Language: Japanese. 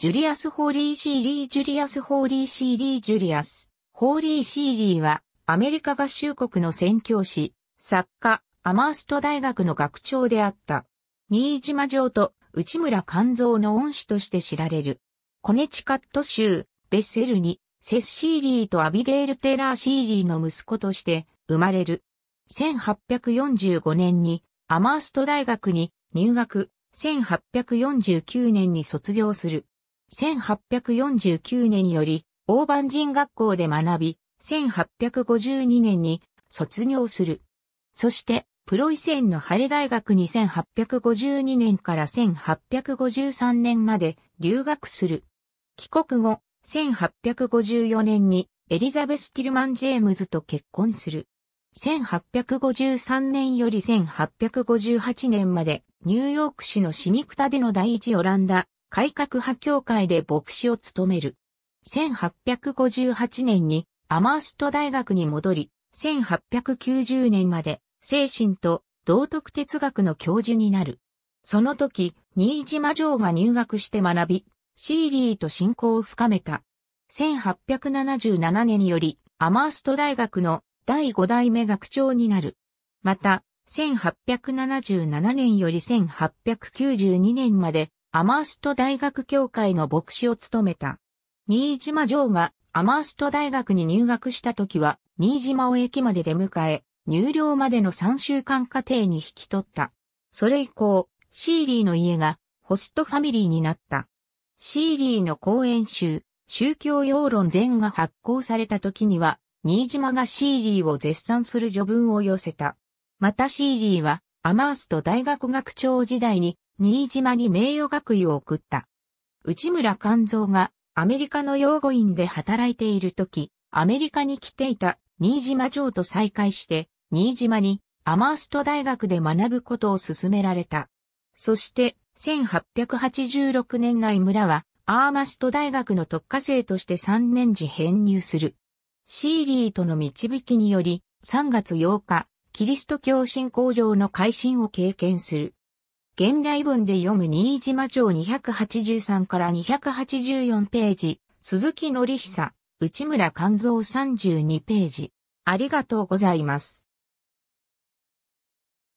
ジュリアス・ホーリー・シーリー・ジュリアス・ホーリー・シーリー・ジュリアス・ホーリー・シーリーは、アメリカ合衆国の宣教師、作家、アマースト大学の学長であった。新島城と内村勘蔵の恩師として知られる。コネチカット州、ベッセルに、セス・シーリーとアビゲール・テラー・シーリーの息子として生まれる。1845年にアマースト大学に入学、1849年に卒業する。1849年より、大番人学校で学び、1852年に卒業する。そして、プロイセンのハレ大学に1852年から1853年まで留学する。帰国後、1854年にエリザベス・ティルマン・ジェームズと結婚する。1853年より1858年までニューヨーク市のシニクタでの第一オランダ改革派協会で牧師を務める。1858年にアマースト大学に戻り、1890年まで精神と道徳哲学の教授になる。その時、新島城が入学して学び、シーリーと信仰を深めた。1877年より、アマースト大学の第5代目学長になる。また、1877年より1892年までアマースト大学協会の牧師を務めた。新島城がアマースト大学に入学した時は、新島を駅まで出迎え、入寮までの3週間家庭に引き取った。それ以降、シーリーの家がホストファミリーになった。シーリーの講演集、宗教要論全が発行された時には、新島がシーリーを絶賛する序文を寄せた。またシーリーは、アマースト大学学長時代に新島に名誉学位を送った。内村勘蔵がアメリカの養護院で働いている時、アメリカに来ていた新島城と再会して、新島にアマースト大学で学ぶことを勧められた。そして、1886年内村は、アーマスト大学の特化生として3年時編入する。シーリーとの導きにより、3月8日、キリスト教新工場の改新を経験する。現代文で読む新島町283から284ページ、鈴木則久、内村勘三32ページ。ありがとうございます。